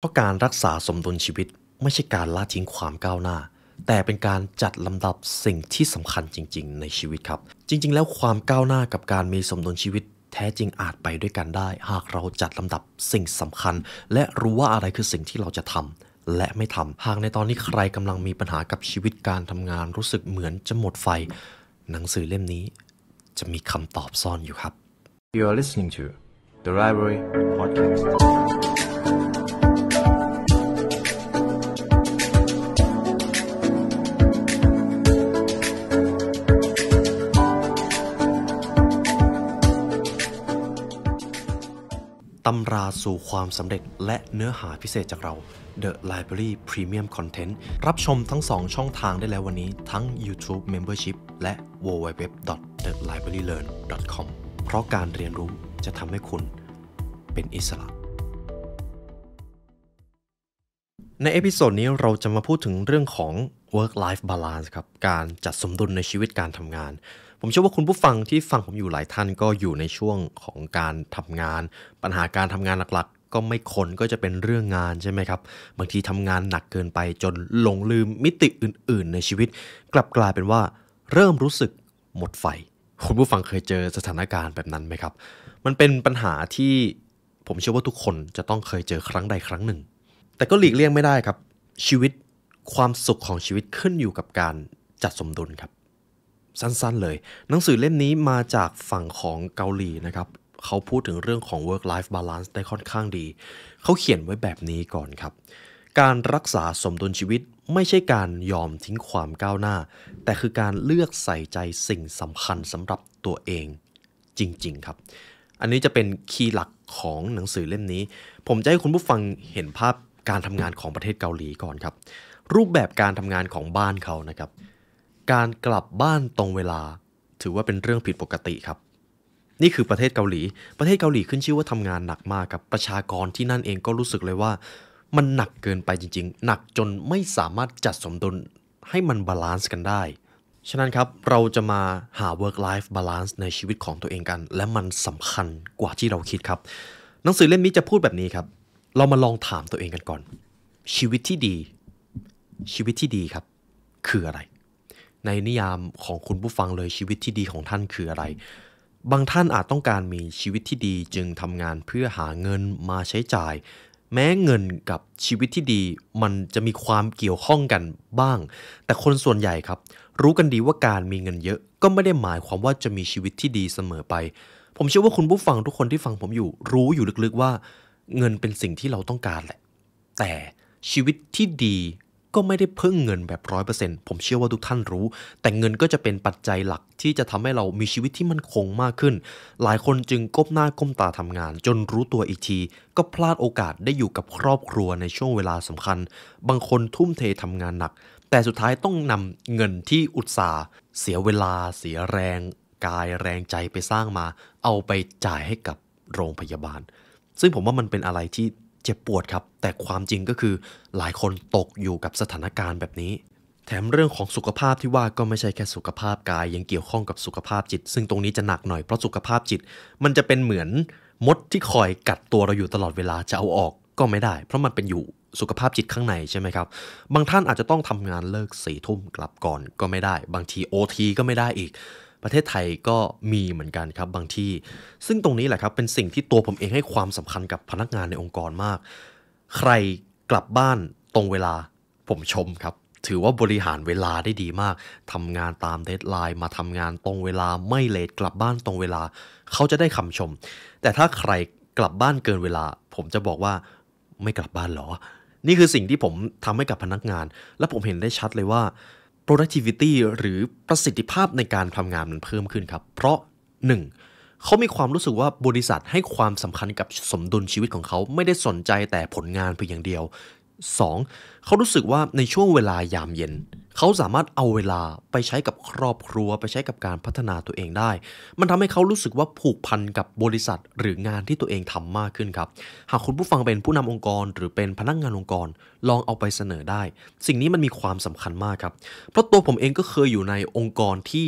เพราะการรักษาสมดุลชีวิตไม่ใช่การละทิ้งความก้าวหน้า แต่เป็นการจัดลำดับสิ่งที่สำคัญจริงๆในชีวิตครับ จริง ๆ แล้วความก้าวหน้ากับการมีสมดุลชีวิต แท้จริงอาจไปด้วยกันได้ หากเราจัดลำดับสิ่งสำคัญ และรู้ว่าอะไรคือสิ่งที่เราจะทำและไม่ทำหากในตอนนี้ใครกำลังมีปัญหากับชีวิตการทำงานรู้สึกเหมือนจะหมดไฟ หนังสือเล่มนี้ จะมีคำตอบซ่อนอยู่ครับ You are listening to the Library Podcast ำราสู่ความสำเร็จและเนื้อหาพิเศษจากเรา The Library Premium Content รับชมทั้ง 2 ช่องทางได้แล้ววันนี้ทั้ง YouTube Membership และ www.thelibrarylearn.com เพราะการเรียนรู้จะทำให้คุณเป็นอิสระ ในเอพิโซดนี้เราจะมาพูดถึงเรื่องของ work life balance ครับ การจัดสมดุลในชีวิตการทำงานผมเชื่อว่าคุณผู้ฟังที่ฟังผมอยู่หลายท่านก็อยู่ในช่วงของการทำงาน ปัญหาการทำงานหลักๆ ก็ไม่คนก็จะเป็นเรื่องงานใช่ไหมครับบางทีทำงานหนักเกินไป จนหลงลืมมิติอื่น ๆ ในชีวิต กลับกลายเป็นว่า เริ่มรู้สึกหมดไฟคุณผู้ฟังเคยเจอสถานการณ์แบบนั้นไหมครับ มันเป็นปัญหาที่ผมเชื่อว่าทุกคนจะต้องเคยเจอครั้งใดครั้งหนึ่ง แต่ก็หลีกเลี่ยงไม่ได้ครับ ชีวิตความสุขของชีวิตขึ้นอยู่กับการจัดสมดุลครับสั้นๆ เลย หนังสือเล่มนี้มาจากฝั่งของเกาหลีนะครับ เขาพูดถึงเรื่องของ work life balance ได้ค่อนข้างดี เขาเขียนไว้แบบนี้ก่อนครับ การรักษาสมดุลชีวิตไม่ใช่การยอมทิ้งความก้าวหน้า แต่คือการเลือกใส่ใจสิ่งสำคัญสำหรับตัวเอง จริงๆ ครับ อันนี้จะเป็นคีย์หลักของหนังสือเล่มนี้ ผมจะให้คุณผู้ฟังเห็นภาพการทำงานของประเทศเกาหลีก่อนครับ รูปแบบการทำงานของบ้านเขานะครับการกลับบ้านตรงเวลา ถือว่าเป็นเรื่องผิดปกติครับ นี่คือประเทศเกาหลี ประเทศเกาหลีขึ้นชื่อว่าทำงานหนักมากครับประชากรที่นั่นเองก็รู้สึกเลยว่า มันหนักเกินไปจริงๆ หนักจนไม่สามารถจัดสมดุลให้มันบาลานซ์กันได้ ฉะนั้นครับ เราจะมาหา work life balance ในชีวิตของตัวเองกัน และมันสำคัญกว่าที่เราคิดครับ หนังสือเล่มนี้จะพูดแบบนี้ครับ เรามาลองถามตัวเองกันก่อน ชีวิตที่ดี ชีวิตที่ดีครับ คืออะไรในนิยามของคุณผู้ฟังเลยชีวิตที่ดีของท่านคืออะไร บางท่านอาจต้องการมีชีวิตที่ดีจึงทำงานเพื่อหาเงินมาใช้จ่าย แม้เงินกับชีวิตที่ดีมันจะมีความเกี่ยวข้องกันบ้าง แต่คนส่วนใหญ่ครับ รู้กันดีว่าการมีเงินเยอะก็ไม่ได้หมายความว่าจะมีชีวิตที่ดีเสมอไป ผมเชื่อว่าคุณผู้ฟังทุกคนที่ฟัง ผมอยู่รู้อยู่ลึกๆว่า เงินเป็นสิ่งที่เราต้องการแหละ แต่ชีวิตที่ดีก็ไม่ได้พึ่งเงินแบบร้อยเปอร์เซนต์ผมเชื่อว่าทุกท่านรู้ แต่เงินก็จะเป็นปัจจัยหลักที่จะทำให้เรามีชีวิตที่มั่นคงมากขึ้น หลายคนจึงก้มหน้าก้มตาทำงาน จนรู้ตัวอีกที ก็พลาดโอกาสได้อยู่กับครอบครัวในช่วงเวลาสำคัญ บางคนทุ่มเททำงานหนัก แต่สุดท้ายต้องนำเงินที่อุตสาห์ เสียเวลา เสียแรง กายแรงใจไปสร้างมา เอาไปจ่ายให้กับโรงพยาบาล ซึ่งผมว่ามันเป็นอะไรที่เจ็บปวดครับ แต่ความจริงก็คือหลายคนตกอยู่กับสถานการณ์แบบนี้ แถมเรื่องของสุขภาพที่ว่าก็ไม่ใช่แค่สุขภาพกายยังเกี่ยวข้องกับสุขภาพจิต ซึ่งตรงนี้จะหนักหน่อย เพราะสุขภาพจิต มันจะเป็นเหมือนมดที่คอยกัดตัวเราอยู่ตลอดเวลา จะเอาออกก็ไม่ได้ เพราะมันเป็นอยู่สุขภาพจิตข้างในใช่ไหมครับบางท่านอาจจะต้องทำงานเลิกสี่ทุ่มกลับก่อนก็ไม่ได้ บางทีโอทีก็ไม่ได้อีกประเทศไทยก็มีเหมือนกันครับบางที่ ซึ่งตรงนี้แหละครับเป็นสิ่งที่ตัวผมเองให้ความสำคัญกับพนักงานในองค์กรมาก ใครกลับบ้านตรงเวลาผมชมครับ ถือว่าบริหารเวลาได้ดีมาก ทำงานตามเดทไลน์ มาทำงานตรงเวลาไม่เลทกลับบ้านตรงเวลา เขาจะได้คำชม แต่ถ้าใครกลับบ้านเกินเวลา ผมจะบอกว่าไม่กลับบ้านหรอ นี่คือสิ่งที่ผมทำให้กับพนักงาน และผมเห็นได้ชัดเลยว่า productivity หรือประสิทธิภาพในการทำงานมันเพิ่มขึ้นครับ เพราะ 1. เขามีความรู้สึกว่าบริษัทให้ความสำคัญกับสมดุลชีวิตของเขาไม่ได้สนใจแต่ผลงานเพียงอย่างเดียว 2. เขารู้สึกว่าในช่วงเวลายามเย็นเขาสามารถเอาเวลาไปใช้กับครอบครัวไปใช้กับการพัฒนาตัวเองได้ มันทำให้เขารู้สึกว่าผูกพันกับบริษัทหรืองานที่ตัวเองทำมากขึ้นครับหากคุณผู้ฟังเป็นผู้นำองค์กร หรือเป็นพนักงงานองค์กรลองเอาไปเสนอได้ สิ่งนี้มันมีความสำคัญมากครับเพราะตัวผมเองก็เคยอยู่ในองค์กรที่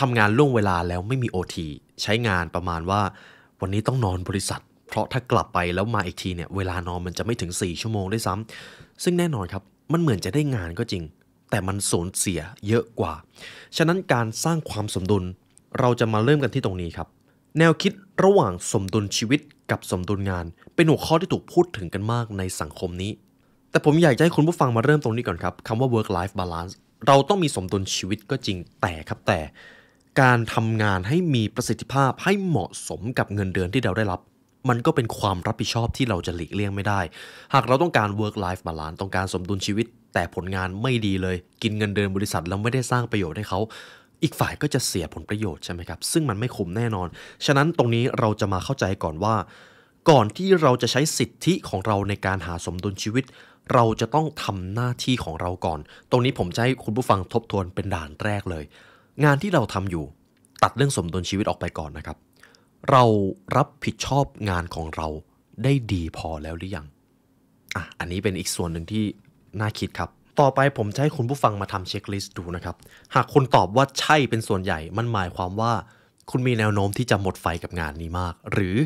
ทำงานล่วงเวลาแล้วไม่มีโทีใช้งานประมาณว่าวันนี้ต้องนอนบริษัทเพราะถ้ากลับไปแล้วมาอีกทีเนี่ยเวลานอนมันจะไม่ถึง 4 ชั่วโมงด้วยซ้ำ ซึ่งแน่นอนครับ มันเหมือนจะได้งานก็จริง แต่มันสูญเสียเยอะกว่า ฉะนั้นการสร้างความสมดุลเราจะมาเริ่มกันที่ตรงนี้ครับ แนวคิดระหว่างสมดุลชีวิตกับสมดุลงาน เป็นหัวข้อที่ถูกพูดถึงกันมากในสังคมนี้ แต่ผมอยากจะให้คุณผู้ฟังมาเริ่มตรงนี้ก่อนครับคำว่า work life balance เราต้องมีสมดุลชีวิตก็จริง แต่ครับแต่ การทำงานให้มีประสิทธิภาพให้เหมาะสมกับเงินเดือนที่เราได้รับมันก็เป็นความรับผิดชอบที่เราจะหลีกเลี่ยงไม่ได้ หากเราต้องการ work life balance ต้องการสมดุลชีวิต แต่ผลงานไม่ดีเลย กินเงินเดือนบริษัทแล้วไม่ได้สร้างประโยชน์ให้เขาอีกฝ่ายก็จะเสียผลประโยชน์ใช่ไหมครับ ซึ่งมันไม่คุ้มแน่นอน ฉะนั้นตรงนี้เราจะมาเข้าใจก่อนว่า ก่อนที่เราจะใช้สิทธิของเราในการหาสมดุลชีวิต เราจะต้องทำหน้าที่ของเราก่อน ตรงนี้ผมจะให้คุณผู้ฟังทบทวนเป็นด่านแรกเลย งานที่เราทำอยู่ตัดเรื่องสมดุลชีวิตออกไปก่อนนะครับเรารับผิดชอบงานของเราได้ดีพอแล้วหรือยัง อ่ะ อันนี้เป็นอีกส่วนหนึ่งที่น่าคิดครับ ต่อไปผมจะให้คุณผู้ฟังมาทำเช็คลิสต์ดูนะครับ หากคุณตอบว่าใช่เป็นส่วนใหญ่ มันหมายความว่า คุณมีแนวโน้มที่จะหมดไฟกับงานนี้มาก หรือ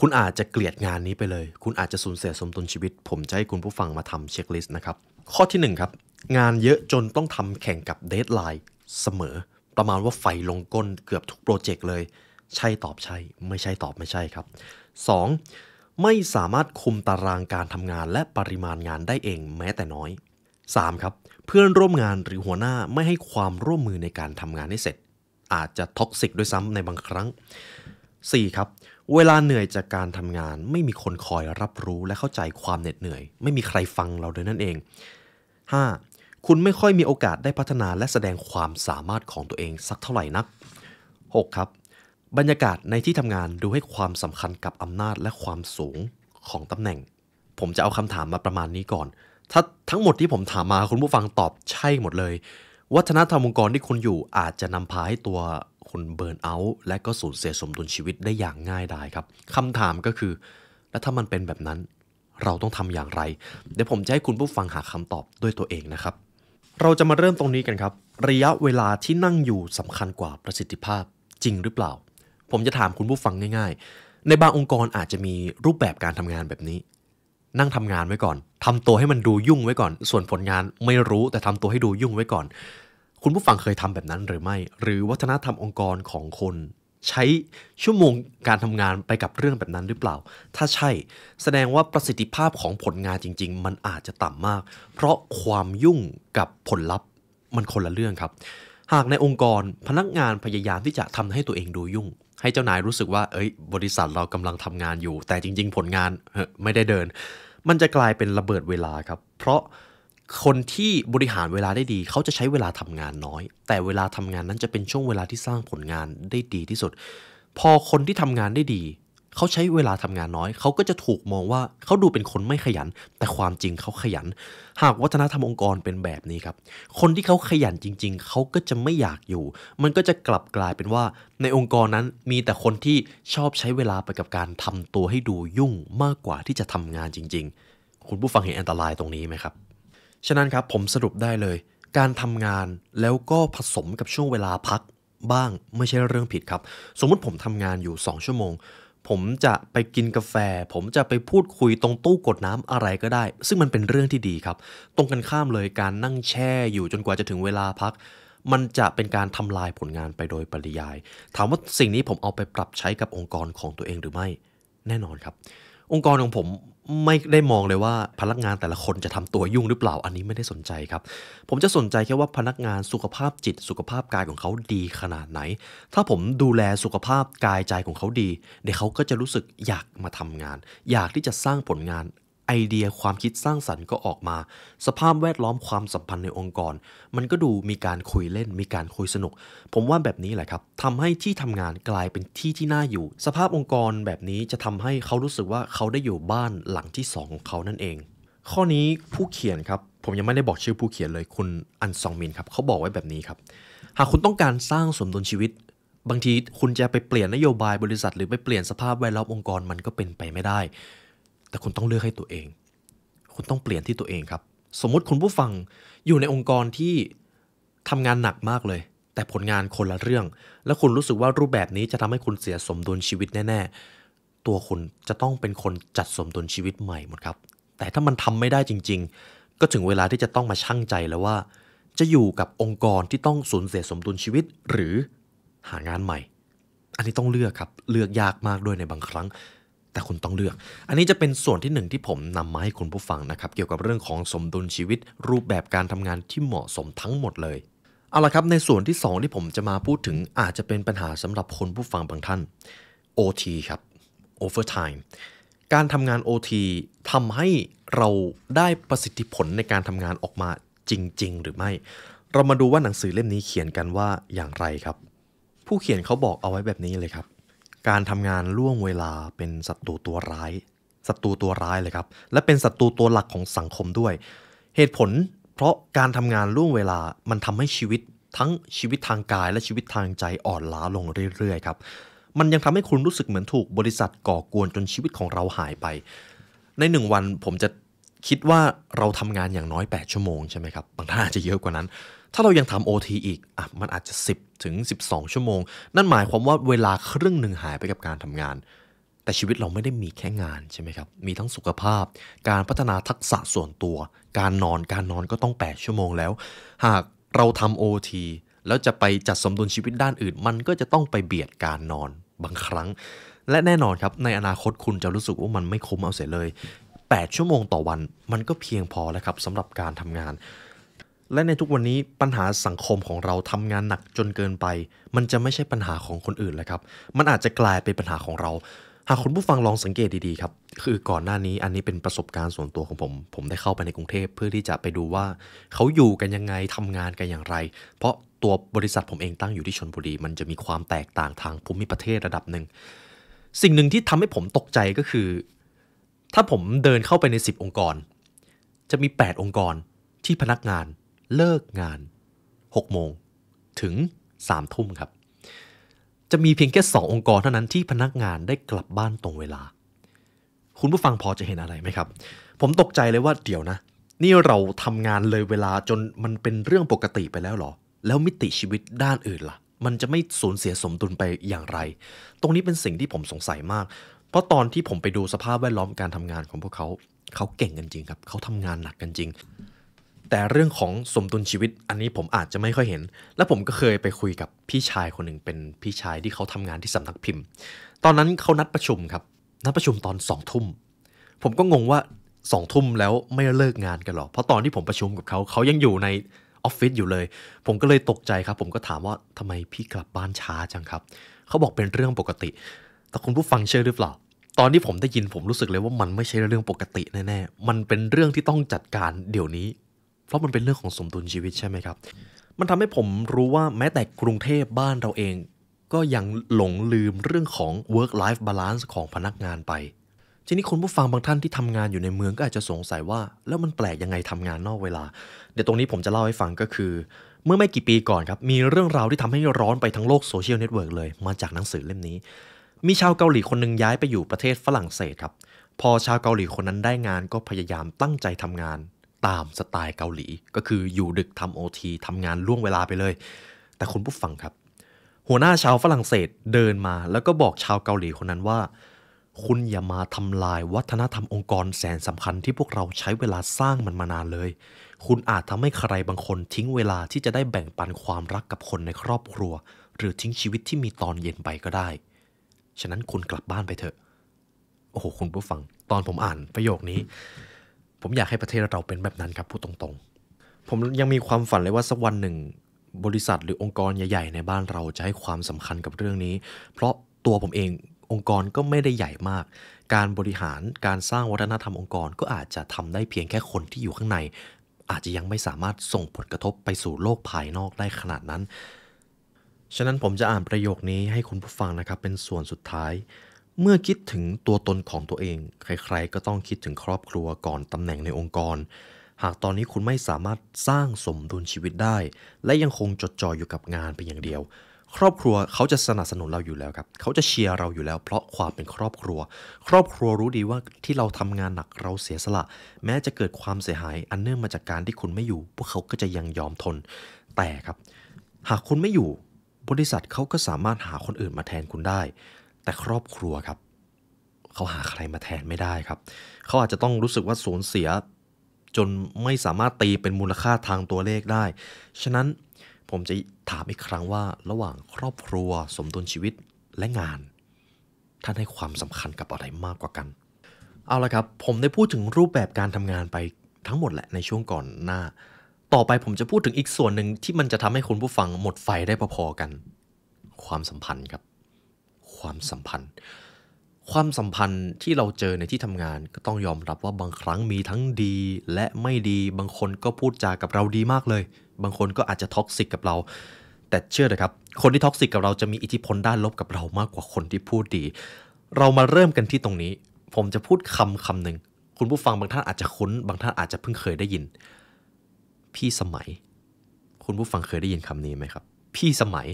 คุณอาจจะเกลียดงานนี้ไปเลย คุณอาจจะสูญเสียสมดุลชีวิต ผมจะให้คุณผู้ฟังมาทำเช็คลิสต์นะครับ ข้อที่1ครับ งานเยอะจนต้องทำแข่งกับเดทไลน์เสมอ ประมาณว่าไฟลงก้นเกือบทุกโปรเจกต์เลยใช่ตอบใช่ไม่ใช่ตอบไม่ใช่ครับ 2. ไม่สามารถคุมตารางการทำงานและปริมาณงานได้เองแม้แต่น้อย 3. ครับ เพื่อนร่วมงานหรือหัวหน้าไม่ให้ความร่วมมือในการทำงานให้เสร็จ อาจจะท็อกซิกด้วยซ้ำในบางครั้ง 4. ครับเวลาเหนื่อยจากการทำงานไม่มีคนคอยรับรู้และเข้าใจความเหน็ดเหนื่อย ไม่มีใครฟังเราเลยนั่นเอง 5. คุณไม่ค่อยมีโอกาสได้พัฒนาและแสดงความสามารถของตัวเองสักเท่าไหร่นัก 6. ครับบรรยากาศในที่ทำงานดูให้ความสำคัญกับอำนาจและความสูงของตำแหน่ง ผมจะเอาคำถามมาประมาณนี้ก่อน ถ้าทั้งหมดที่ผมถามมาคุณผู้ฟังตอบใช่หมดเลย วัฒนธรรมองค์กรที่คุณอยู่อาจจะนำพาให้ตัวคุณเบิร์นเอาท์และก็สูญเสียสมดุลชีวิตได้อย่างง่ายดายครับคำถามก็คือ แล้วถ้ามันเป็นแบบนั้นเราต้องทำอย่างไรเดี๋ยวผมจะให้คุณผู้ฟังหาคำตอบด้วยตัวเองนะครับ เราจะมาเริ่มตรงนี้กันครับระยะเวลาที่นั่งอยู่สำคัญกว่าประสิทธิภาพจริงหรือเปล่าผมจะถามคุณผู้ฟังง่ายๆ ในบางองค์กรอาจจะมีรูปแบบการทำงานแบบนี้ นั่งทำงานไว้ก่อน ทำตัวให้มันดูยุ่งไว้ก่อน ส่วนผลงานไม่รู้แต่ทำตัวให้ดูยุ่งไว้ก่อน คุณผู้ฟังเคยทำแบบนั้นหรือไม่ หรือวัฒนธรรมองค์กรของคน ใช้ชั่วโมงการทำงานไปกับเรื่องแบบนั้นหรือเปล่า ถ้าใช่ แสดงว่าประสิทธิภาพของผลงานจริงๆ มันอาจจะต่ำมาก เพราะความยุ่งกับผลลัพธ์ มันคนละเรื่องครับ หากในองค์กรพนักงานพยายามที่จะทำให้ตัวเองดูยุ่งให้เจ้านายรู้สึกว่าเอ้ยบริษัทเรากำลังทำงานอยู่ แต่จริงๆผลงานไม่ได้เดิน มันจะกลายเป็นระเบิดเวลาครับ เพราะคนที่บริหารเวลาได้ดี เขาจะใช้เวลาทำงานน้อย แต่เวลาทำงานนั้นจะเป็นช่วงเวลาที่สร้างผลงานได้ดีที่สุด พอคนที่ทำงานได้ดีเขาใช้เวลาทำงานน้อยเขาก็จะถูกมองว่าเขาดูเป็นคนไม่ขยัน แต่ความจริงเขาขยัน หากวัฒนธรรมองค์กรเป็นแบบนี้ครับ คนที่เขาขยันจริง ๆ เขาก็จะไม่อยากอยู่ มันก็จะกลับกลายเป็นว่า ในองค์กรนั้นมีแต่คนที่ชอบใช้เวลาไปกับการทำตัวให้ดูยุ่งมากกว่าที่จะทำงานจริง ๆ คุณผู้ฟังเห็นอันตรายตรงนี้ไหมครับ ฉะนั้นครับผมสรุปได้เลย การทำงานแล้วก็ผสมกับช่วงเวลาพักบ้างไม่ใช่เรื่องผิดครับ สมมุติผมทำงานอยู่ 2 ชั่วโมงผมจะไปกินกาแฟ ผมจะไปพูดคุยตรงตู้กดน้ำอะไรก็ได้ ซึ่งมันเป็นเรื่องที่ดีครับ ตรงกันข้ามเลยการนั่งแช่อยู่จนกว่าจะถึงเวลาพัก มันจะเป็นการทำลายผลงานไปโดยปริยาย ถามว่าสิ่งนี้ผมเอาไปปรับใช้กับองค์กรของตัวเองหรือไม่ แน่นอนครับ องค์กรของผมไม่ได้มองเลยว่าพนักงานแต่ละคนจะทำตัวยุ่งหรือเปล่า อันนี้ไม่ได้สนใจครับ ผมจะสนใจแค่ว่าพนักงานสุขภาพจิต สุขภาพกายของเขาดีขนาดไหน ถ้าผมดูแลสุขภาพกายใจของเขาดีเดี๋ยวเขาก็จะรู้สึกอยากมาทำงาน อยากที่จะสร้างผลงานไอเดียความคิดสร้างสรรค์ก็ออกมา สภาพแวดล้อมความสัมพันธ์ในองค์กร มันก็ดูมีการคุยเล่นมีการคุยสนุก ผมว่าแบบนี้แหละครับทำให้ที่ทำงานกลายเป็นที่ที่น่าอยู่ สภาพองค์กรแบบนี้จะทำให้เขารู้สึกว่าเขาได้อยู่บ้านหลังที่ 2 ของเขานั่นเอง ข้อนี้ผู้เขียนครับ ผมยังไม่ได้บอกชื่อผู้เขียนเลยคุณอันซองมินครับ เขาบอกไว้แบบนี้ครับหากคุณต้องการสร้างสมดุลชีวิต บางทีคุณจะไปเปลี่ยนนโยบายบริษัทหรือไปเปลี่ยนสภาพแวดล้อมองค์กร มันก็เป็นไปไม่ได้แต่คุณต้องเลือกให้ตัวเอง คุณต้องเปลี่ยนที่ตัวเองครับ สมมติคุณผู้ฟังอยู่ในองค์กรที่ทำงานหนักมากเลย แต่ผลงานคนละเรื่อง แล้วคุณรู้สึกว่ารูปแบบนี้จะทำให้คุณเสียสมดุลชีวิตแน่ๆ ตัวคุณจะต้องเป็นคนจัดสมดุลชีวิตใหม่หมดครับ แต่ถ้ามันทำไม่ได้จริง ๆ ก็ถึงเวลาที่จะต้องมาชั่งใจแล้วว่า จะอยู่กับองค์กรที่ต้องสูญเสียสมดุลชีวิตหรือหางานใหม่ อันนี้ต้องเลือกครับ เลือกยากมากด้วยในบางครั้งแต่คุณต้องเลือก อันนี้จะเป็นส่วนที่1ที่ผมนำมาให้คุณผู้ฟังนะครับ เกี่ยวกับเรื่องของสมดุลชีวิตรูปแบบการทำงานที่เหมาะสมทั้งหมดเลย เอาละครับ ในส่วนที่2ที่ผมจะมาพูดถึงอาจจะเป็นปัญหาสำหรับคนผู้ฟังบางท่าน OT ครับ Overtime การทำงาน OT ทำให้เราได้ประสิทธิผลในการทำงานออกมาจริงๆ หรือไม่ เรามาดูว่าหนังสือเล่มนี้เขียนกันว่าอย่างไรครับ ผู้เขียนเขาบอกเอาไว้แบบนี้เลยครับการทำงานล่วงเวลาเป็นศัตรูตัวร้ายศัตรูตัวร้ายเลยครับและเป็นศัตรูตัวหลักของสังคมด้วย เหตุผลเพราะการทำงานล่วงเวลามันทำให้ชีวิต ทั้งชีวิตทางกาย และชีวิตทางใจอ่อนล้าลงเรื่อย ๆครับ มันยังทำให้คุณรู้สึกเหมือนถูกบริษัทก่อกวนจนชีวิตของเราหายไป ในหนึ่งวันผมจะคิดว่าเราทำงานอย่างน้อย8ชั่วโมงใช่ไหมครับบางท่านอาจจะเยอะกว่านั้นถ้าเรายังทำโอทีอีกอ่ะมันอาจจะ 10ถึง12 ชั่วโมง นั่นหมายความว่าเวลาครึ่งหนึ่งหายไปกับการทำงาน แต่ชีวิตเราไม่ได้มีแค่งานใช่ไหมครับ มีทั้งสุขภาพ การพัฒนาทักษะส่วนตัวการนอนการนอนก็ต้อง 8 ชั่วโมงแล้ว หากเราทำโอทีแล้วจะไปจัดสมดุลชีวิตด้านอื่น มันก็จะต้องไปเบียดการนอนบางครั้ง และแน่นอนครับในอนาคตคุณจะรู้สึกว่ามันไม่คุ้มเอาเสียเลย8ชั่วโมงต่อวันมันก็เพียงพอแล้วครับสำหรับการทำงานและในทุกวันนี้ปัญหาสังคมของเราทำงานหนักจนเกินไป มันจะไม่ใช่ปัญหาของคนอื่นแล้วครับ มันอาจจะกลายเป็นปัญหาของเรา หากคุณผู้ฟังลองสังเกตดี ๆ ครับ คือก่อนหน้านี้อันนี้เป็นประสบการณ์ส่วนตัวของผมผมได้เข้าไปในกรุงเทพเพื่อที่จะไปดูว่า เขาอยู่กันยังไงทำงานกันอย่างไร เพราะตัวบริษัทผมเองตั้งอยู่ที่ชนบุรีมันจะมีความแตกต่างทางภูมิประเทศระดับหนึ่งสิ่งหนึ่งที่ทำให้ผมตกใจก็คือ ถ้าผมเดินเข้าไปใน 10 องค์กร จะมี 8 องค์กรที่พนักงานเลิกงาน 6 โมง ถึง 3 ทุ่มครับ จะมีเพียงแค่ 2 องค์กรเท่านั้นที่พนักงานได้กลับบ้านตรงเวลา คุณผู้ฟังพอจะเห็นอะไรไหมครับ ผมตกใจเลยว่า เดี๋ยวนะ นี่เราทำงานเลยเวลาจนมันเป็นเรื่องปกติไปแล้วหรอ แล้วมิติชีวิตด้านอื่นละ่ะ มันจะไม่สูญเสียสมดุลไปอย่างไร ตรงนี้เป็นสิ่งที่ผมสงสัยมาก เพราะตอนที่ผมไปดูสภาพแวดล้อมการทำงานของพวกเขา เขาเก่งกันจริงครับ เขาทำงานหนักกันจริงแต่เรื่องของสมดุลชีวิตอันนี้ผมอาจจะไม่ค่อยเห็น และผมก็เคยไปคุยกับพี่ชายคนหนึ่งเป็นพี่ชายที่เขาทำงานที่สำนักพิมพ์ ตอนนั้นเขานัดประชุมครับ นัดประชุมตอนสองทุ่ม ผมก็งงว่าสองทุ่มแล้วไม่เลิกงานกันหรอ เพราะตอนที่ผมประชุมกับเขาเขายังอยู่ในออฟฟิศอยู่เลย ผมก็เลยตกใจครับ ผมก็ถามว่าทำไมพี่กลับบ้านช้าจังครับ เขาบอกเป็นเรื่องปกติ แต่คุณผู้ฟังเชื่อหรือเปล่าตอนที่ผมได้ยินผมรู้สึกเลยว่ามันไม่ใช่เรื่องปกติแน่ๆมันเป็นเรื่องที่ต้องจัดการเดี๋ยวนี้เพราะมันเป็นเรื่องของสมดุลชีวิตใช่ไหมครับ มันทำให้ผมรู้ว่าแม้แต่กรุงเทพบ้านเราเอง ก็ยังหลงลืมเรื่องของ work life balance ของพนักงานไป ทีนี้คนผู้ฟังบางท่านที่ทำงานอยู่ในเมืองก็อาจจะสงสัยว่า แล้วมันแปลกยังไงทำงานนอกเวลา เดี๋ยวตรงนี้ผมจะเล่าให้ฟังก็คือ เมื่อไม่กี่ปีก่อนครับ มีเรื่องราวที่ทำให้ร้อนไปทั้งโลกโซเชียลเน็ตเวิร์กเลยมาจากหนังสือเล่มนี้ มีชาวเกาหลีคนหนึ่งย้ายไปอยู่ประเทศฝรั่งเศสครับ พอชาวเกาหลีคนนั้นได้งานก็พยายามตั้งใจทำงานตามสไตล์เกาหลีก็คืออยู่ดึกทำโอทีทำงานล่วงเวลาไปเลย แต่คุณผู้ฟังครับ หัวหน้าชาวฝรั่งเศสเดินมาแล้วก็บอกชาวเกาหลีคนนั้นว่า คุณอย่ามาทำลายวัฒนธรรมองค์กรแสนสำคัญที่พวกเราใช้เวลาสร้างมันมานานเลย คุณอาจทำให้ใครบางคนทิ้งเวลาที่จะได้แบ่งปันความรักกับคนในครอบครัว หรือทิ้งชีวิตที่มีตอนเย็นไปก็ได้ ฉะนั้นคุณกลับบ้านไปเถอะ โอ้โหคุณผู้ฟัง ตอนผมอ่านประโยคนี้ผมอยากให้ประเทศเราเป็นแบบนั้นครับ พูดตรงๆ ผมยังมีความฝันเลยว่าสักวันหนึ่ง บริษัทหรือองค์กรใหญ่ๆ ในบ้านเราจะให้ความสำคัญกับเรื่องนี้ เพราะตัวผมเององค์กรก็ไม่ได้ใหญ่มาก การบริหารการสร้างวัฒนธรรมองค์กรก็อาจจะทำได้เพียงแค่คนที่อยู่ข้างใน อาจจะยังไม่สามารถส่งผลกระทบไปสู่โลกภายนอกได้ขนาดนั้นฉะนั้นผมจะอ่านประโยคนี้ให้คุณผู้ฟังนะครับ เป็นส่วนสุดท้ายเมื่อคิดถึงตัวตนของตัวเอง ใครๆก็ต้องคิดถึงครอบครัวก่อนตำแหน่งในองค์กร หากตอนนี้คุณไม่สามารถสร้างสมดุลชีวิตได้ และยังคงจดจ่ออยู่กับงานเป็นอย่างเดียว ครอบครัวเขาจะสนับสนุนเราอยู่แล้วครับ เขาจะเชียร์เราอยู่แล้วเพราะความเป็นครอบครัว ครอบครัวรู้ดีว่าที่เราทำงานหนักเราเสียสละ แม้จะเกิดความเสียหายอันเนื่องมาจากการที่คุณไม่อยู่พวกเขาก็จะยังยอมทน แต่ครับ หากคุณไม่อยู่ บริษัทเขาก็สามารถหาคนอื่นมาแทนคุณได้แต่ครอบครัวครับ เขาหาใครมาแทนไม่ได้ครับ เขาอาจจะต้องรู้สึกว่าสูญเสีย จนไม่สามารถตีเป็นมูลค่าทางตัวเลขได้ ฉะนั้นผมจะถามอีกครั้งว่าระหว่างครอบครัว สมดุลชีวิตและงานท่านให้ความสำคัญกับอะไรมากกว่ากัน เอาละครับ ผมได้พูดถึงรูปแบบการทำงานไปทั้งหมดแหละในช่วงก่อนหน้า ต่อไปผมจะพูดถึงอีกส่วนหนึ่งที่มันจะทำให้คุณผู้ฟังหมดไฟได้พอๆกัน ความสัมพันธ์ครับความสัมพันธ์ ความสัมพันธ์ที่เราเจอในที่ทำงานก็ต้องยอมรับว่าบางครั้งมีทั้งดีและไม่ดีบางคนก็พูดจากับเราดีมากเลย บางคนก็อาจจะท็อกซิกกับเรา แต่เชื่อเลยครับ คนที่ท็อกซิกกับเราจะมีอิทธิพลด้านลบกับเรามากกว่าคนที่พูดดีเรามาเริ่มกันที่ตรงนี้ ผมจะพูดคำคำหนึ่งคุณผู้ฟังบางท่านอาจจะคุ้น บางท่านอาจจะเพิ่งเคยได้ยิน พี่สมัย คุณผู้ฟังเคยได้ยินคำนี้ไหมครับ พี่สมัย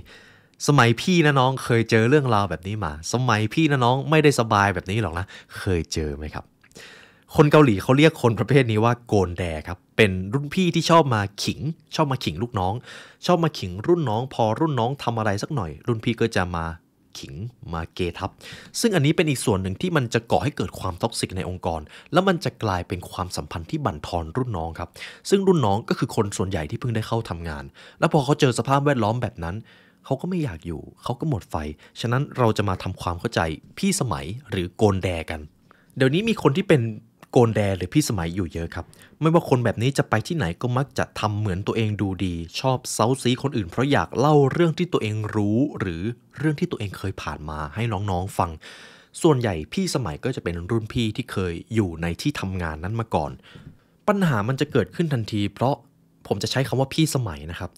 สมัยพี่นะน้องเคยเจอเรื่องราวแบบนี้มา สมัยพี่นะน้องไม่ได้สบายแบบนี้หรอกนะ เคยเจอไหมครับ คนเกาหลีเขาเรียกคนประเภทนี้ว่าโกนแดครับ เป็นรุ่นพี่ที่ชอบมาขิง ชอบมาขิงลูกน้อง ชอบมาขิงรุ่นน้อง พอรุ่นน้องทำอะไรสักหน่อย รุ่นพี่ก็จะมาขิง มาเกทับ ซึ่งอันนี้เป็นอีกส่วนหนึ่งที่มันจะก่อให้เกิดความท็อกซิกในองค์กร แล้วมันจะกลายเป็นความสัมพันธ์ที่บั่นทอนรุ่นน้องครับ ซึ่งรุ่นน้องก็คือคนส่วนใหญ่ที่เพิ่งได้เข้าทำงาน แล้วพอเขาเจอสภาพแวดล้อมแบบนั้นเขาก็ไม่อยากอยู่ เขาก็หมดไฟ ฉะนั้นเราจะมาทำความเข้าใจพี่สมัยหรือโกนแดกัน เดี๋ยวนี้มีคนที่เป็นโกนแดหรือพี่สมัยอยู่เยอะครับ ไม่ว่าคนแบบนี้จะไปที่ไหนก็มักจะทำเหมือนตัวเองดูดี ชอบเซาซีคนอื่น เพราะอยากเล่าเรื่องที่ตัวเองรู้ หรือเรื่องที่ตัวเองเคยผ่านมาให้น้องๆฟัง ส่วนใหญ่พี่สมัยก็จะเป็นรุ่นพี่ที่เคยอยู่ในที่ทำงานนั้นมาก่อน ปัญหามันจะเกิดขึ้นทันที เพราะผมจะใช้คำว่าพี่สมัยนะครับ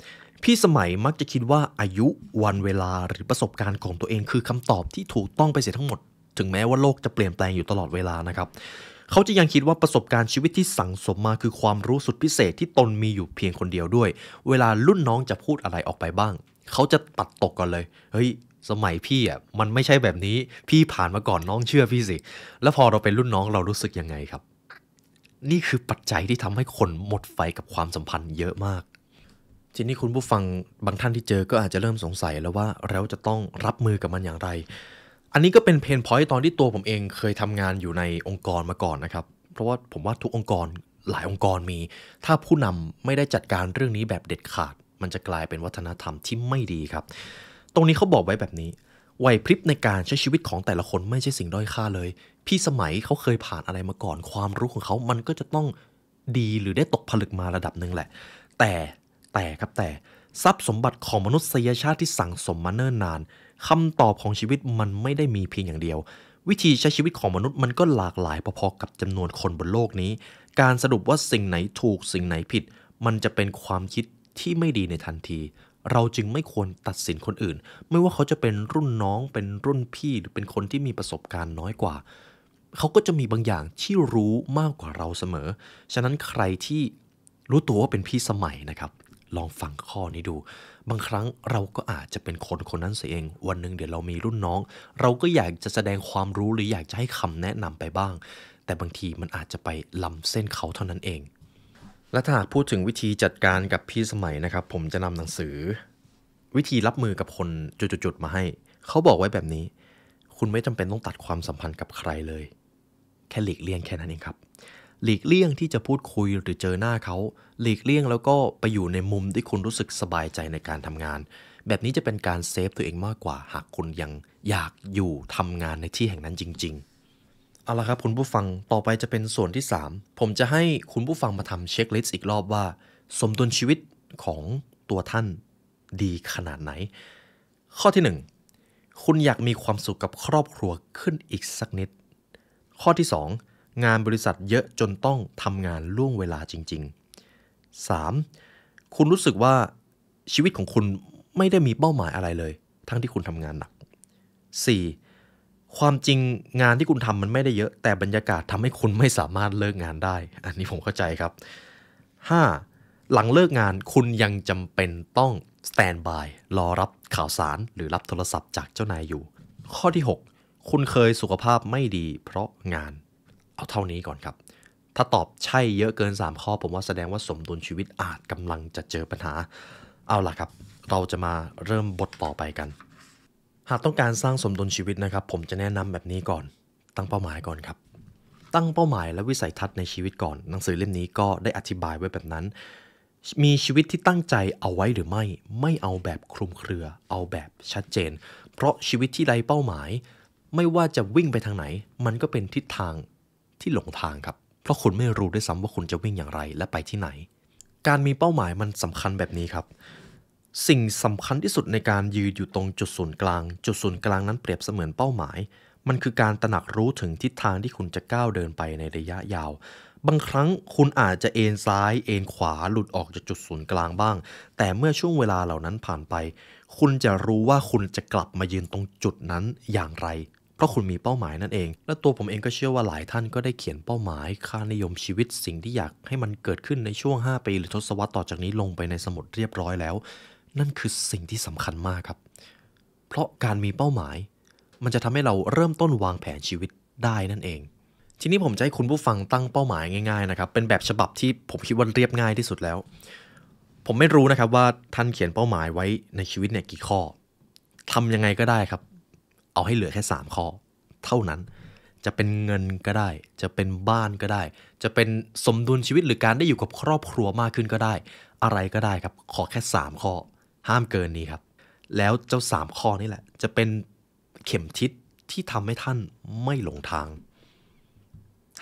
พี่สมัยมักจะคิดว่าอายุวันเวลาหรือประสบการณ์ของตัวเองคือคำตอบที่ถูกต้องไปเสียทั้งหมด ถึงแม้ว่าโลกจะเปลี่ยนแปลงอยู่ตลอดเวลานะครับเขาจะยังคิดว่าประสบการณ์ชีวิตที่สั่งสมมาคือความรู้สุดพิเศษที่ตนมีอยู่เพียงคนเดียวด้วย เวลารุ่นน้องจะพูดอะไรออกไปบ้าง เขาจะตัดตกก่อนเลยเฮ้ยสมัยพี่อ่ะมันไม่ใช่แบบนี้พี่ผ่านมาก่อนน้องเชื่อพี่สิแล้วพอเราเป็นรุ่นน้องเรารู้สึกยังไงครับ นี่คือปัจจัยที่ทำให้คนหมดไฟกับความสัมพันธ์เยอะมากทีนี้คุณผู้ฟังบางท่านที่เจอก็อาจจะเริ่มสงสัย แล้วว่าเราจะต้องรับมือกับมันอย่างไร อันนี้ก็เป็นเพนพอยต์ตอนที่ตัวผมเองเคยทำงานอยู่ในองค์กรมาก่อนนะครับ เพราะว่าผมว่าทุกองค์กรหลายองค์กรมี ถ้าผู้นำไม่ได้จัดการเรื่องนี้แบบเด็ดขาด มันจะกลายเป็นวัฒนธรรมที่ไม่ดีครับ ตรงนี้เขาบอกไว้แบบนี้ไหวพริบในการใช้ชีวิตของแต่ละคนไม่ใช่สิ่งด้อยค่าเลย พี่สมัยเขาเคยผ่านอะไรมาก่อน ความรู้ของเขา มันก็จะต้องดีหรือได้ตกผลึกมาระดับหนึ่งแหละ แต่แต่ครับแต่ทรัพย์สมบัติของมนุษยชาติที่สั่งสมมาเนิ่นนานคำตอบของชีวิตมันไม่ได้มีเพียงอย่างเดียว วิธีใช้ชีวิตของมนุษย์มันก็หลากหลายพอๆกับจำนวนคนบนโลกนี้ การสรุปว่าสิ่งไหนถูกสิ่งไหนผิด มันจะเป็นความคิดที่ไม่ดีในทันที เราจึงไม่ควรตัดสินคนอื่น ไม่ว่าเขาจะเป็นรุ่นน้องเป็นรุ่นพี่หรือเป็นคนที่มีประสบการณ์น้อยกว่า เขาก็จะมีบางอย่างที่รู้มากกว่าเราเสมอ ฉะนั้นใครที่รู้ตัวว่าเป็นพี่สมัยนะครับลองฟังข้อนี้ดู บางครั้งเราก็อาจจะเป็นคนคนนั้นเสียเอง วันหนึ่งเดี๋ยวเรามีรุ่นน้อง เราก็อยากจะแสดงความรู้หรืออยากจะให้คำแนะนำไปบ้าง แต่บางทีมันอาจจะไปล้าเส้นเขาเท่านั้นเอง และถ้าหากพูดถึงวิธีจัดการกับพี่สมัยนะครับ ผมจะนำหนังสือ วิธีรับมือกับคนจุดๆมาให้ เขาบอกไว้แบบนี้ คุณไม่จำเป็นต้องตัดความสัมพันธ์กับใครเลย แค่หลีกเลี่ยงแค่นั้นเองครับหลีกเลี่ยงที่จะพูดคุยหรือเจอหน้าเขาหลีกเลี่ยงแล้วก็ไปอยู่ในมุมที่คุณรู้สึกสบายใจในการทำงาน แบบนี้จะเป็นการเซฟตัวเองมากกว่า หากคุณยังอยากอยู่ทำงานในที่แห่งนั้นจริงๆเอาละครับคุณผู้ฟังต่อไปจะเป็นส่วนที่ 3 ผมจะให้คุณผู้ฟังมาทำเช็คลิสต์อีกรอบว่า สมดุลชีวิตของตัวท่านดีขนาดไหน ข้อที่ 1 คุณอยากมีความสุขกับครอบครัวขึ้นอีกสักนิด ข้อที่ 2งานบริษัทเยอะจนต้องทำงานล่วงเวลาจริง ๆ 3. คุณรู้สึกว่าชีวิตของคุณไม่ได้มีเป้าหมายอะไรเลย ทั้งที่คุณทำงานหนัก 4. ความจริงงานที่คุณทำมันไม่ได้เยอะ แต่บรรยากาศทำให้คุณไม่สามารถเลิกงานได้ อันนี้ผมเข้าใจครับ 5. หลังเลิกงานคุณยังจำเป็นต้องสแตนบาย รอรับข่าวสารหรือรับโทรศัพท์จากเจ้านายอยู่ ข้อที่6คุณเคยสุขภาพไม่ดี เพราะงานเอาเท่านี้ก่อนครับ ถ้าตอบใช่เยอะเกิน 3 ข้อ ผมว่าแสดงว่าสมดุลชีวิตอาจกำลังจะเจอปัญหา เอาล่ะครับ เราจะมาเริ่มบทต่อไปกัน หากต้องการสร้างสมดุลชีวิตนะครับ ผมจะแนะนำแบบนี้ก่อน ตั้งเป้าหมายก่อนครับ ตั้งเป้าหมาย และวิสัยทัศน์ในชีวิตก่อน หนังสือเล่มนี้ก็ได้อธิบายไว้แบบนั้น มีชีวิตที่ตั้งใจเอาไว้หรือไม่ ไม่เอาแบบคลุมเครือ เอาแบบชัดเจน เพราะชีวิตที่ไรเป้าหมาย ไม่ว่าจะวิ่งไปทางไหน มันก็เป็นทิศทางที่หลงทางครับ เพราะคุณไม่รู้ด้วยซ้ำว่าคุณจะวิ่งอย่างไรและไปที่ไหน การมีเป้าหมายมันสำคัญแบบนี้ครับ สิ่งสำคัญที่สุดในการยืนอยู่ตรงจุดศูนย์กลาง จุดศูนย์กลางนั้นเปรียบเสมือนเป้าหมาย มันคือการตระหนักรู้ถึงทิศทางที่คุณจะก้าวเดินไปในระยะยาว บางครั้งคุณอาจจะเอ็นซ้าย เอ็นขวาหลุดออกจากจุดศูนย์กลางบ้าง แต่เมื่อช่วงเวลาเหล่านั้นผ่านไป คุณจะรู้ว่าคุณจะกลับมายืนตรงจุดนั้นอย่างไรเพราะคุณมีเป้าหมายนั่นเอง และตัวผมเองก็เชื่อว่าหลายท่านก็ได้เขียนเป้าหมาย ค่านิยมชีวิตสิ่งที่อยากให้มันเกิดขึ้นในช่วง5ปีหรือทศวรรษต่อจากนี้ลงไปในสมุดเรียบร้อยแล้ว นั่นคือสิ่งที่สำคัญมากครับ เพราะการมีเป้าหมาย มันจะทำให้เราเริ่มต้นวางแผนชีวิตได้นั่นเอง ทีนี้ผมจะให้คุณผู้ฟังตั้งเป้าหมายง่ายๆนะครับเป็นแบบฉบับที่ผมคิดว่าเรียบง่ายที่สุดแล้ว ผมไม่รู้นะครับว่าท่านเขียนเป้าหมายไว้ในชีวิตเนี่ยกี่ข้อทำยังไงก็ได้ครับเอาให้เหลือแค่ 3 ข้อ เท่านั้นจะเป็นเงินก็ได้ จะเป็นบ้านก็ได้ จะเป็นสมดุลชีวิตหรือการได้อยู่กับครอบครัวมากขึ้นก็ได้ อะไรก็ได้ครับขอแค่ 3 ข้อ ห้ามเกินนี้ครับ แล้วเจ้า 3 ข้อนี่แหละ จะเป็นเข็มทิศที่ทำให้ท่านไม่หลงทาง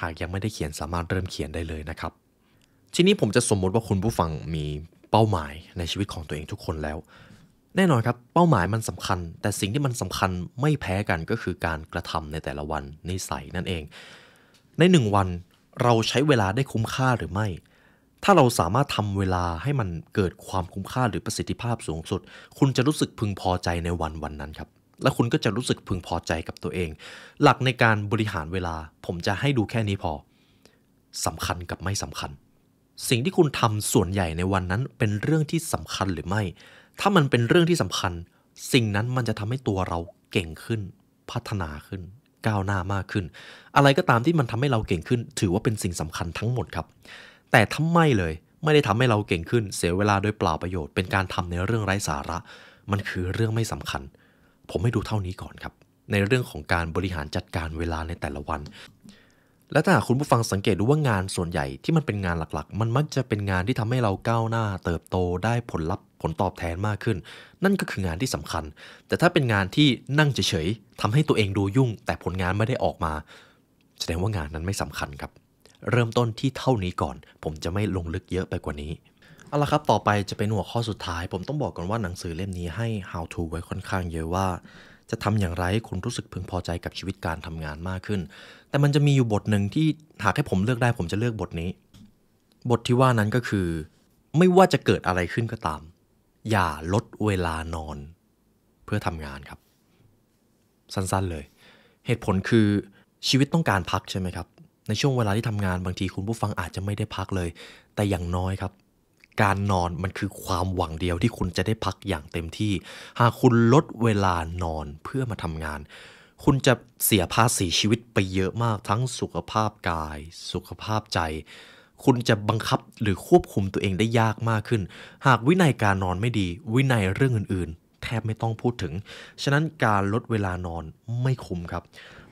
หากยังไม่ได้เขียนสามารถเริ่มเขียนได้เลยนะครับ ทีนี้ผมจะสมมติว่าคุณผู้ฟังมีเป้าหมายในชีวิตของตัวเองทุกคนแล้วแน่นอนครับเป้าหมายมันสำคัญ แต่สิ่งที่มันสำคัญไม่แพ้กันก็คือการกระทำในแต่ละวันนิสัยนั่นเอง ใน1วันเราใช้เวลาได้คุ้มค่าหรือไม่ ถ้าเราสามารถทำเวลาให้มันเกิดความคุ้มค่าหรือประสิทธิภาพสูงสุด คุณจะรู้สึกพึงพอใจในวันวันนั้นครับและคุณก็จะรู้สึกพึงพอใจกับตัวเอง หลักในการบริหารเวลาผมจะให้ดูแค่นี้พอสำคัญกับไม่สำคัญ สิ่งที่คุณทำส่วนใหญ่ในวันนั้นเป็นเรื่องที่สำคัญหรือไม่ถ้ามันเป็นเรื่องที่สำคัญ สิ่งนั้นมันจะทำให้ตัวเราเก่งขึ้น พัฒนาขึ้น ก้าวหน้ามากขึ้น อะไรก็ตามที่มันทำให้เราเก่งขึ้น ถือว่าเป็นสิ่งสำคัญทั้งหมดครับ แต่ทำไมเลย ไม่ได้ทำให้เราเก่งขึ้น เสียเวลาโดยเปล่าประโยชน์เป็นการทำในเรื่องไร้สาระ มันคือเรื่องไม่สำคัญ ผมให้ดูเท่านี้ก่อนครับ ในเรื่องของการบริหารจัดการเวลาในแต่ละวันและถ้าคุณผู้ฟังสังเกตดูว่างานส่วนใหญ่ที่มันเป็นงานหลักๆ มันมักจะเป็นงานที่ทำให้เราก้าวหน้า เติบโตได้ผลลัพธ์ผลตอบแทนมากขึ้น นั่นก็คืองานที่สำคัญ แต่ถ้าเป็นงานที่นั่งเฉยๆทาให้ตัวเองดูยุ่งแต่ผลงานไม่ได้ออกมา แสดงว่างานนั้นไม่สำคัญครับ เริ่มต้นที่เท่านี้ก่อน ผมจะไม่ลงลึกเยอะไปกว่านี้ เอาละครับต่อไปจะเป็นหัวข้อสุดท้าย ผมต้องบอกก่อนว่าหนังสือเล่มนี้ให้ how to ไว้ค่อนข้างเยอะว่า จะทำอย่างไรให้คุณรู้สึกพึงพอใจกับชีวิตการทำงานมากขึ้นแต่มันจะมีอยู่บทหนึ่งที่หากให้ผมเลือกได้ผมจะเลือกบทนี้ บทที่ว่านั้นก็คือ ไม่ว่าจะเกิดอะไรขึ้นก็ตาม อย่าลดเวลานอนเพื่อทำงานครับ สั้นๆเลย เหตุผลคือชีวิตต้องการพักใช่ไหมครับ ในช่วงเวลาที่ทำงานบางทีคุณผู้ฟังอาจจะไม่ได้พักเลย แต่อย่างน้อยครับ การนอนมันคือความหวังเดียวที่คุณจะได้พักอย่างเต็มที่ หากคุณลดเวลานอนเพื่อมาทำงานคุณจะเสียภาษีชีวิตไปเยอะมากทั้งสุขภาพกาย สุขภาพใจ คุณจะบังคับหรือควบคุมตัวเองได้ยากมากขึ้น หากวินัยการนอนไม่ดี วินัยเรื่องอื่นๆ แทบไม่ต้องพูดถึง ฉะนั้นการลดเวลานอนไม่คุ้มครับ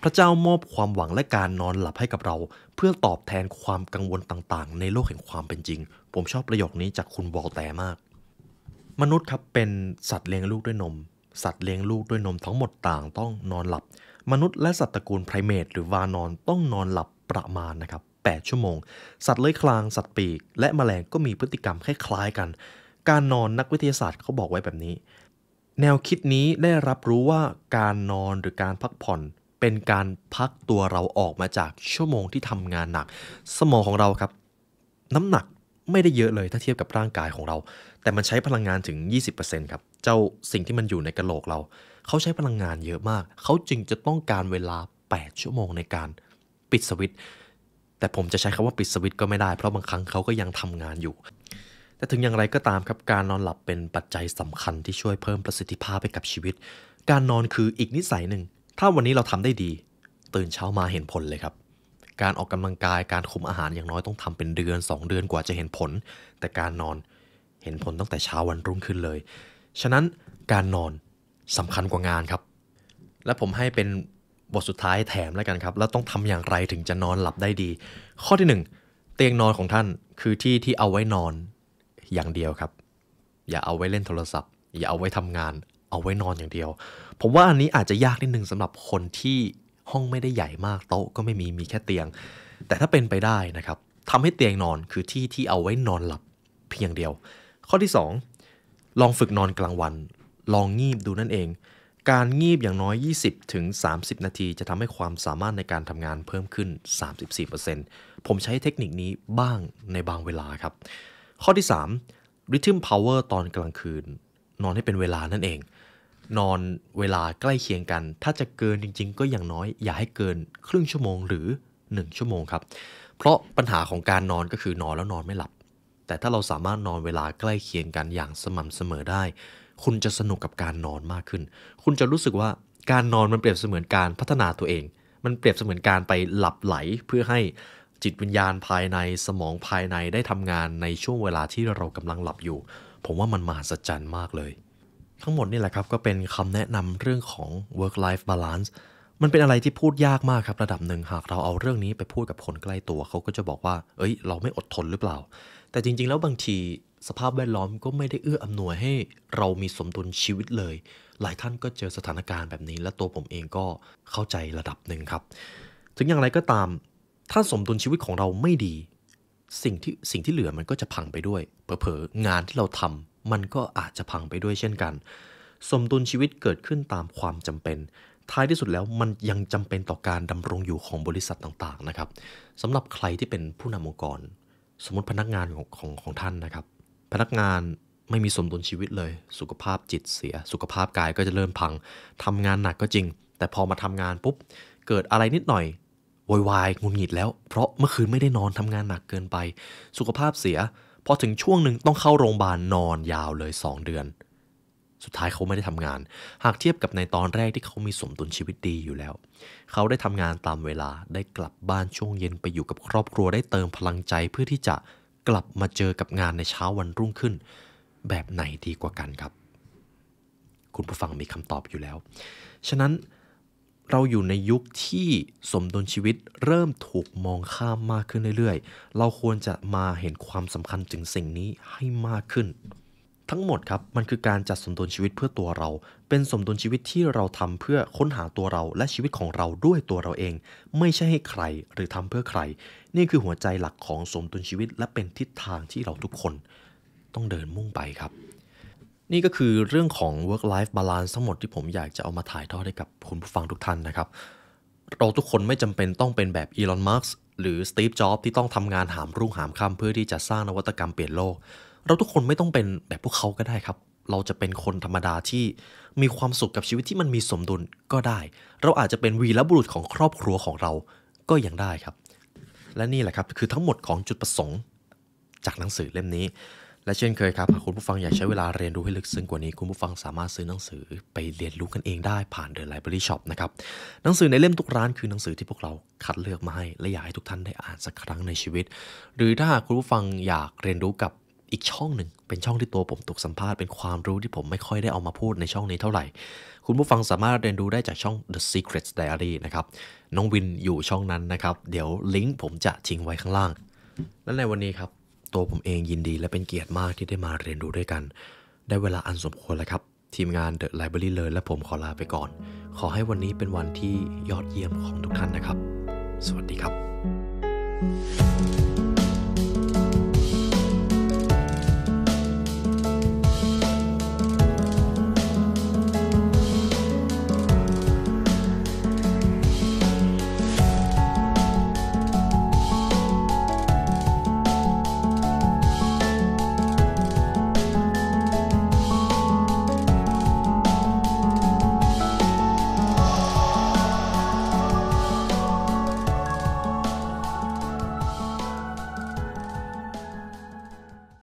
พระเจ้ามอบความหวังและการนอนหลับให้กับเรา เพื่อตอบแทนความกังวลต่างๆ ในโลกแห่งความเป็นจริง ผมชอบประโยคนี้จากคุณบอลแต่มาก มนุษย์ครับเป็นสัตว์เลี้ยงลูกด้วยนมสัตว์เลี้ยงลูกด้วยนมทั้งหมดต่าง ต้องนอนหลับ มนุษย์และสัตว์ตระกูลไพรเมตหรือวานอนต้องนอนหลับประมาณนะครับ 8 ชั่วโมง สัตว์เลื้อยคลางสัตว์ปีกและแมลงก็มีพฤติกรรมคล้ายๆ กัน การนอนนักวิทยาศาสตร์เขาบอกไว้แบบนี้ แนวคิดนี้ได้รับรู้ว่าการนอนหรือการพักผ่อน เป็นการพักตัวเราออกมาจากชั่วโมงที่ทำงานหนัก สมองของเราครับ น้ำหนักไม่ได้เยอะเลยถ้าเทียบกับร่างกายของเรา แต่มันใช้พลังงานถึง 20%ครับ เจ้าสิ่งที่มันอยู่ในกระโหลกเรา เขาใช้พลังงานเยอะมาก เขาจึงจะต้องการเวลา 8 ชั่วโมงในการปิดสวิต แต่ผมจะใช้คำว่าปิดสวิตก็ไม่ได้ เพราะบางครั้งเขาก็ยังทำงานอยู่ แต่ถึงอย่างไรก็ตามครับการนอนหลับเป็นปัจจัยสำคัญที่ช่วยเพิ่มประสิทธิภาพให้กับชีวิต การนอนคืออีกนิสัยหนึ่งถ้าวันนี้เราทำได้ดี ตื่นเช้ามาเห็นผลเลยครับการออกกำลังกายการคุมอาหารอย่างน้อยต้องทำเป็นเดือน 2 เดือนกว่าจะเห็นผล แต่การนอนเห็นผลตั้งแต่เช้าวันรุ่งขึ้นเลย ฉะนั้นการนอนสำคัญกว่างานครับ และผมให้เป็นบทสุดท้ายแถมแล้วกันครับแล้วต้องทำอย่างไรถึงจะนอนหลับได้ดี ข้อที่ 1 เตียงนอนของท่านคือที่ที่เอาไว้นอนอย่างเดียวครับ อย่าเอาไว้เล่นโทรศัพท์ อย่าเอาไว้ทำงานเอาไว้นอนอย่างเดียวผมว่าอันนี้อาจจะยากนิดนึงสำหรับคนที่ห้องไม่ได้ใหญ่มากโต๊ะก็ไม่มี มีแค่เตียง แต่ถ้าเป็นไปได้นะครับทำให้เตียงนอนคือที่ที่เอาไว้นอนหลับเพียงเดียว ข้อที่ 2 ลองฝึกนอนกลางวัน ลองงีบดูนั่นเอง การงีบอย่างน้อย 20-30ถึงนาที จะทำให้ความสามารถในการทำงานเพิ่มขึ้น 34%ผมใช้เทคนิคนี้บ้างในบางเวลาครับ ข้อที่3 Rhythm Power ตอนกลางคืน นอนให้เป็นเวลานั่นเองนอนเวลาใกล้เคียงกัน ถ้าจะเกินจริงๆ ก็อย่างน้อยอย่าให้เกินครึ่งชั่วโมงหรือ 1 ชั่วโมงครับ เพราะปัญหาของการนอนก็คือนอนแล้วนอนไม่หลับ แต่ถ้าเราสามารถนอนเวลาใกล้เคียงกันอย่างสม่ำเสมอได้ คุณจะสนุกกับการนอนมากขึ้น คุณจะรู้สึกว่าการนอนมันเปรียบเสมือนการพัฒนาตัวเอง มันเปรียบเสมือนการไปหลับไหล เพื่อให้จิตวิญญาณภายในสมองภายในได้ทำงานในช่วงเวลาที่เรากำลังหลับอยู่ ผมว่ามันมหัศจรรย์มากเลยทั้งหมดนี่แหละครับ ก็เป็นคำแนะนำเรื่องของ work life balance มันเป็นอะไรที่พูดยากมากครับ ระดับหนึ่งหากเราเอาเรื่องนี้ไปพูดกับคนใกล้ตัวเขาก็จะบอกว่า เอ้ย เราไม่อดทนหรือเปล่า แต่จริงๆ แล้วบางทีสภาพแวดล้อมก็ไม่ได้เอื้ออำนวยให้เรามีสมดุลชีวิตเลย หลายท่านก็เจอสถานการณ์แบบนี้ และตัวผมเองก็เข้าใจระดับหนึ่งครับ ถึงอย่างไรก็ตามถ้าสมดุลชีวิตของเราไม่ดี สิ่งที่สิ่งที่เหลือมันก็จะพังไปด้วยเผลอๆงานที่เราทำมันก็อาจจะพังไปด้วยเช่นกัน สมดุลชีวิตเกิดขึ้นตามความจำเป็น ท้ายที่สุดแล้วมันยังจำเป็นต่อการดำรงอยู่ของบริษัทต่างๆนะครับสำหรับใครที่เป็นผู้นำองค์กร สมมติพนักงานของของของท่านนะครับ พนักงานไม่มีสมดุลชีวิตเลย สุขภาพจิตเสีย สุขภาพกายก็จะเริ่มพัง ทำงานหนักก็จริง แต่พอมาทำงานปุ๊บ เกิดอะไรนิดหน่อย วอยวายงุนหงิดแล้ว เพราะเมื่อคืนไม่ได้นอนทำงานหนักเกินไป สุขภาพเสียพอถึงช่วงหนึ่งต้องเข้าโรงพยาบาลนอนยาวเลย 2 เดือน สุดท้ายเขาไม่ได้ทำงาน หากเทียบกับในตอนแรกที่เขามีสมดุลชีวิตดีอยู่แล้ว เขาได้ทำงานตามเวลาได้กลับบ้านช่วงเย็นไปอยู่กับครอบครัว ได้เติมพลังใจเพื่อที่จะกลับมาเจอกับงานในเช้าวันรุ่งขึ้น แบบไหนดีกว่ากันครับ คุณผู้ฟังมีคำตอบอยู่แล้ว ฉะนั้นเราอยู่ในยุคที่สมดุลชีวิตเริ่มถูกมองข้ามมากขึ้นเรื่อยๆ เราควรจะมาเห็นความสำคัญถึงสิ่งนี้ให้มากขึ้น ทั้งหมดครับมันคือการจัดสมดุลชีวิตเพื่อตัวเรา เป็นสมดุลชีวิตที่เราทำเพื่อค้นหาตัวเราและชีวิตของเราด้วยตัวเราเอง ไม่ใช่ให้ใครหรือทำเพื่อใคร นี่คือหัวใจหลักของสมดุลชีวิต และเป็นทิศทางที่เราทุกคน ต้องเดินมุ่งไปครับนี่ก็คือเรื่องของ work life balance ทั้งหมดที่ผมอยากจะเอามาถ่ายทอดให้กับคุณผู้ฟังทุกท่านนะครับ เราทุกคนไม่จำเป็นต้องเป็นแบบอีลอนมัสหรือสตีฟ จ็อบที่ต้องทำงานหามรุ่งหามค่ำเพื่อที่จะสร้างนวัตกรรมเปลี่ยนโลก เราทุกคนไม่ต้องเป็นแบบพวกเขาก็ได้ครับ เราจะเป็นคนธรรมดาที่มีความสุขกับชีวิตที่มันมีสมดุลก็ได้ เราอาจจะเป็นวีรบุรุษของครอบครัวของเรา ก็ยังได้ครับ และนี่แหละครับคือทั้งหมดของจุดประสงค์ จากหนังสือเล่มนี้และเช่นเคยครับหากคุณผู้ฟังอยากใช้เวลาเรียนรู้ให้ลึกซึ้งกว่านี้ คุณผู้ฟังสามารถซื้อหนังสือไปเรียนรู้กันเองได้ผ่านเดอะไลบรารีช็อปนะครับหนังสือในเล่มทุกร้านคือหนังสือที่พวกเราคัดเลือกมาให้และอยากให้ทุกท่านได้อ่านสักครั้งในชีวิต หรือถ้าคุณผู้ฟังอยากเรียนรู้กับอีกช่องหนึ่งเป็นช่องที่ตัวผมถูกสัมภาษณ์เป็นความรู้ที่ผมไม่ค่อยได้เอามาพูดในช่องนี้เท่าไหร่ คุณผู้ฟังสามารถเรียนรู้ได้จากช่อง The s e c r e t Diary นะครับน้องวินอยู่ช่องนั้นนะครับ เดี๋ยวลิงก์ผมจะทิ้งไว้ข้างล่างและในวันนี้ครับตัวผมเองยินดีและเป็นเกียรติมากที่ได้มาเรียนรู้ด้วยกัน ได้เวลาอันสมควรแล้วครับ ทีมงาน The Library เลยและผมขอลาไปก่อน ขอให้วันนี้เป็นวันที่ยอดเยี่ยมของทุกท่านนะครับ สวัสดีครับ thank you